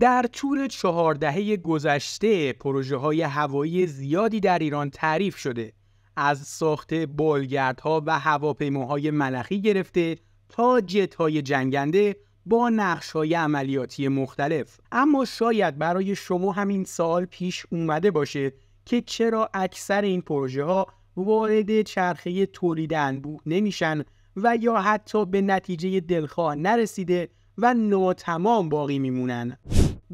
در طول چهار گذشته پروژه های هوایی زیادی در ایران تعریف شده از ساخت بالگردها و هواپیماهای ملخی گرفته تا جت های جنگنده با نقش های عملیاتی مختلف اما شاید برای شما همین سال پیش اومده باشه که چرا اکثر این پروژه ها وارد چرخه تولید انبوه نمیشن و یا حتی به نتیجه دلخواه نرسیده و ناتمام باقی میمونن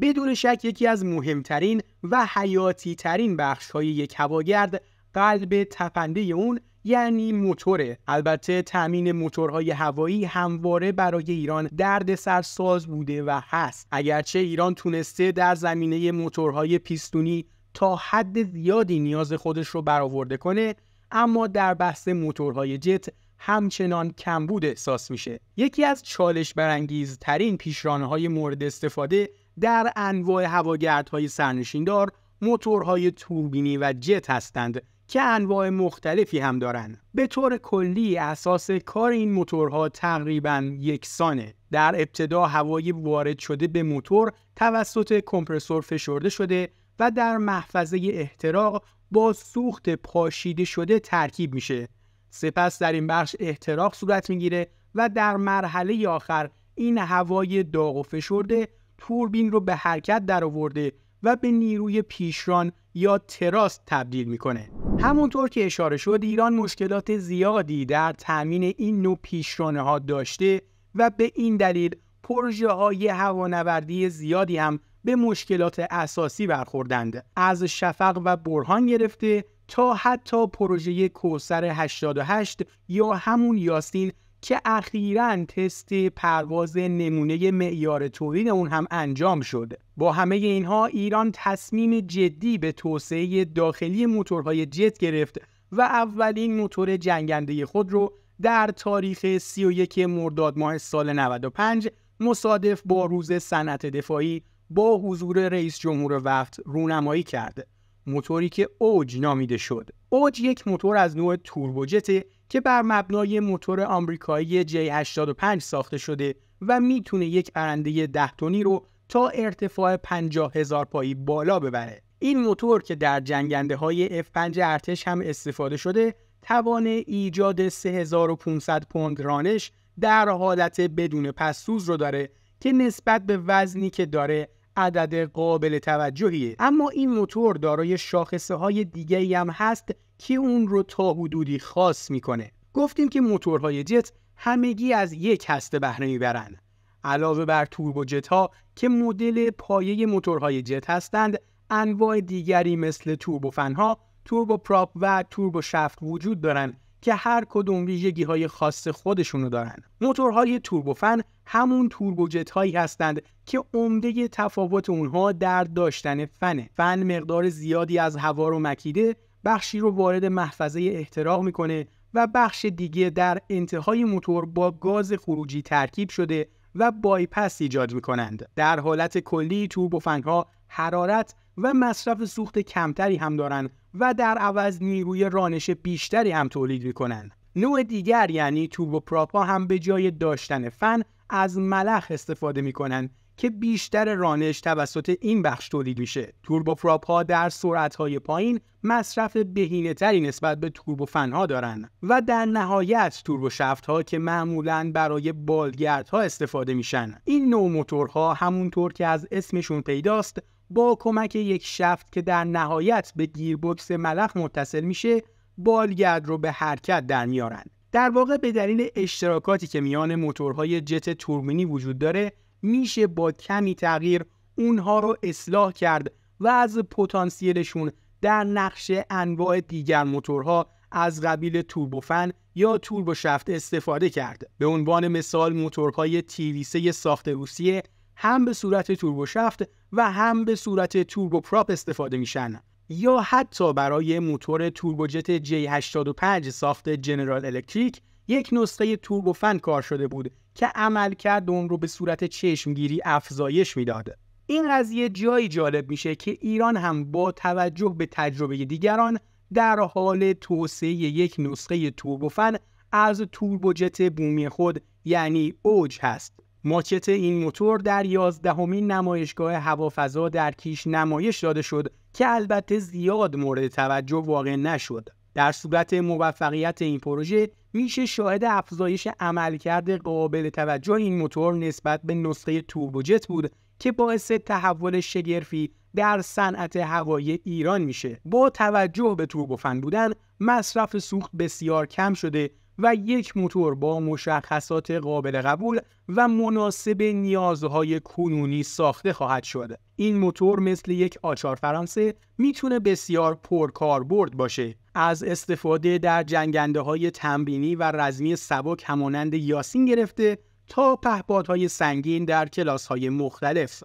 بدون شک یکی از مهمترین و حیاتی ترین بخش های یک هواگرد قلب تپنده اون یعنی موتوره البته تامین موتورهای هوایی همواره برای ایران درد سرساز بوده و هست اگرچه ایران تونسته در زمینه موتورهای پیستونی تا حد زیادی نیاز خودش رو برآورده کنه اما در بحث موتورهای جت همچنان کمبود احساس میشه یکی از چالش برانگیزترین پیشرانه های مورد استفاده در انواع هواگردهای سرنشیندار موتورهای توربینی و جت هستند که انواع مختلفی هم دارند. به طور کلی اساس کار این موتورها تقریبا یکسانه. در ابتدا هوای وارد شده به موتور توسط کمپرسور فشرده شده و در محفظه احتراق با سوخت پاشیده شده ترکیب میشه. سپس در این بخش احتراق صورت میگیره و در مرحله آخر این هوای داغ و فشرده توربین رو به حرکت درآورده و به نیروی پیشران یا تراس تبدیل میکنه همونطور که اشاره شد ایران مشکلات زیادی در تامین این نوع پیشرانه ها داشته و به این دلیل پروژه های هوانوردی زیادی هم به مشکلات اساسی برخوردند از شفق و برهان گرفته تا حتی پروژه کوسر 88 یا همون یاسین که اخیرا تست پرواز نمونه معیار تولید اون هم انجام شد با همه اینها ایران تصمیم جدی به توسعه داخلی موتورهای جت گرفت و اولین موتور جنگنده خود رو در تاریخ 31 مرداد ماه سال 95 مصادف با روز صنعت دفاعی با حضور رئیس جمهور وقت رونمایی کرد موتوری که اوج نامیده شد اوج یک موتور از نوع توربوجت که بر مبنای موتور آمریکایی J85 ساخته شده و میتونه یک پرنده 10 تنی رو تا ارتفاع 50 هزار پایی بالا ببره. این موتور که در جنگنده های F5 ارتش هم استفاده شده توان ایجاد 3500 پوند رانش در حالت بدون پسوز رو داره که نسبت به وزنی که داره عدد قابل توجهیه اما این موتور دارای شاخصه های دیگه هم هست که اون رو تا حدودی خاص میکنه گفتیم که موتورهای جت همگی از یک هسته بهره میبرند. علاوه بر جت ها که مدل پایه موتورهای جت هستند انواع دیگری مثل توربوفن ها توربو پراپ و توربو شفت وجود دارند که هر کدوم ویژگی های خاص خودشونو دارن. موتورهای توربوفن همون توربوجت هایی هستند که عمده تفاوت اونها در داشتن فنه. فن مقدار زیادی از هوا رو مکیده، بخشی رو وارد محفظه احتراق میکنه و بخش دیگه در انتهای موتور با گاز خروجی ترکیب شده و بایپس ایجاد میکنند. در حالت کلی توربوفنگ ها حرارت و مصرف سوخت کمتری هم دارند و در عوض نیروی رانش بیشتری هم تولید میکنند. نوع دیگر یعنی و ها هم به جای داشتن فن از ملخ استفاده کنن که بیشتر رانش توسط این بخش تولید میشه. پراپ ها در سرعت های پایین مصرف بهینه تری نسبت به فن ها دارند و در نهایت شفت ها که معمولا برای بالگرد ها استفاده میشن. این نوع موتورها همونطور که از اسمشون پیداست با کمک یک شفت که در نهایت به گیربکس ملخ متصل میشه بالگرد رو به حرکت در میارن در واقع به دلیل اشتراکاتی که میان موتورهای جت توربینی وجود داره میشه با کمی تغییر اونها رو اصلاح کرد و از پتانسیلشون در نقش انواع دیگر موتورها از قبیل توربوفن یا توربوشفت استفاده کرد به عنوان مثال موتورهای تیویسه ساخت روسیه هم به صورت توربوشفت و هم به صورت توربو پراپ استفاده میشن یا حتی برای موتور توربوجت J85 ساخت جنرال الکتریک یک نسخه توربوفن کار شده بود که عملکرد اون رو به صورت چشمگیری افزایش میداد این قضیه جایی جالب میشه که ایران هم با توجه به تجربه دیگران در حال توسعه یک نسخه توربوفن از توربوجت بومی خود یعنی اوج هست ماکت این موتور در یازدهمین نمایشگاه هوافضا در کیش نمایش داده شد که البته زیاد مورد توجه واقع نشد در صورت موفقیت این پروژه میشه شاهد افزایش عملکرد قابل توجه این موتور نسبت به نسخه توربوجت بود که باعث تحول شگرفی در صنعت هوایی ایران میشه با توجه به توربوفن بودن مصرف سوخت بسیار کم شده و یک موتور با مشخصات قابل قبول و مناسب نیازهای کنونی ساخته خواهد شد. این موتور مثل یک آچار فرانسه میتونه بسیار پرکاربرد باشه. از استفاده در جنگنده های تنبینی و رزمی سبک همانند یاسین گرفته تا پهپادهای سنگین در کلاس های مختلف.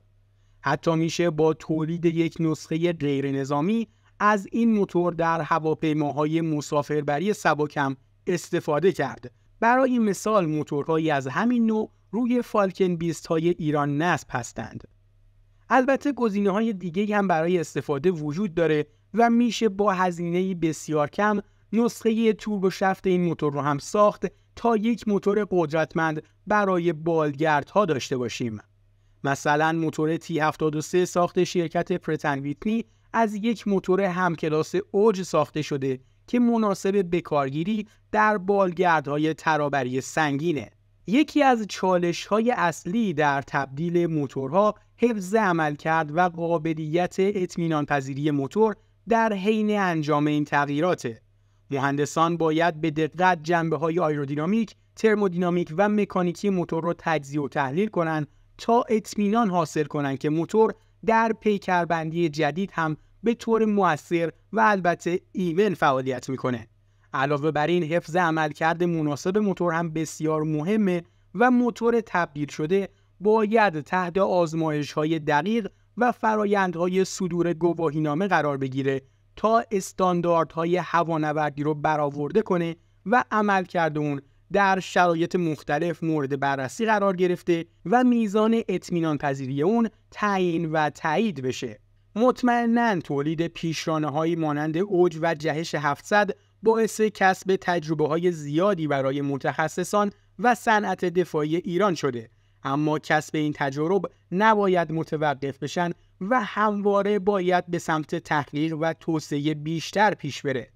حتی میشه با تولید یک نسخه غیر نظامی از این موتور در هواپیماهای مسافربری سبک هم استفاده کرد. برای مثال موتورهایی از همین نوع روی فالکن بیست های ایران نصب هستند. البته گزینه های دیگه هم برای استفاده وجود داره و میشه با هزینه بسیار کم نسخه توربو شفت این موتور رو هم ساخت تا یک موتور قدرتمند برای بالگرد ها داشته باشیم. مثلا موتور T73 ساخت شرکت پرتن از یک موتور همکلاس اوج ساخته شده که مناسب بکارگیری در بالگردهای ترابری سنگینه. یکی از چالش های اصلی در تبدیل موتورها حفظ عمل کرد و قابلیت اطمینان پذیری موتور در حین انجام این تغییرات. مهندسان باید به دقت جنبه های آیرودینامیک، ترمودینامیک و مکانیکی موتور را تجزیه و تحلیل کنند تا اطمینان حاصل کنند که موتور در پیکربندی جدید هم به طور موثر و البته ایمن فعالیت میکنه. علاوه بر این حفظ عملکرد مناسب موتور هم بسیار مهمه و موتور تبدیل شده باید تحت آزمایش های دقیق و فرایندهای صدور گواهینامه قرار بگیره تا استانداردهای هوانوردی رو برآورده کنه و عمل کرده اون در شرایط مختلف مورد بررسی قرار گرفته و میزان اطمینان پذیری اون تعیین و تایید بشه. مطمئنا تولید پیشرانه های مانند اوج و جهش 700 باعث کسب تجربه های زیادی برای متخصصان و صنعت دفاعی ایران شده اما کسب این تجارب نباید متوقف بشن و همواره باید به سمت تحقیق و توسعه بیشتر پیش بره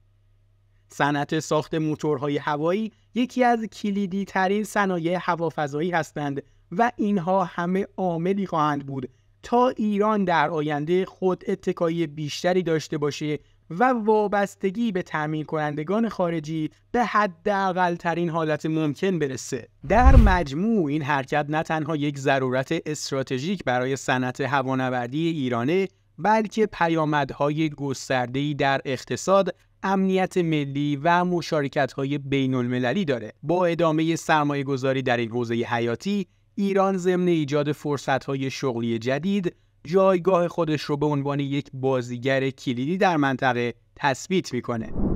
صنعت ساخت موتورهای هوایی یکی از کلیدی ترین صنایع هوافضایی هستند و اینها همه عاملی خواهند بود تا ایران در آینده خود اتکایی بیشتری داشته باشه و وابستگی به تعمیر کنندگان خارجی به حداقلترین ترین حالت ممکن برسه در مجموع این حرکت نه تنها یک ضرورت استراتژیک برای صنعت هوانوردی ایرانه بلکه پیامدهای ای در اقتصاد امنیت ملی و مشارکت های بین المللی داره با ادامه سرمایه گذاری در این حوزه حیاتی ایران ضمن ایجاد های شغلی جدید جایگاه خودش رو به عنوان یک بازیگر کلیدی در منطقه تثبیت میکنه.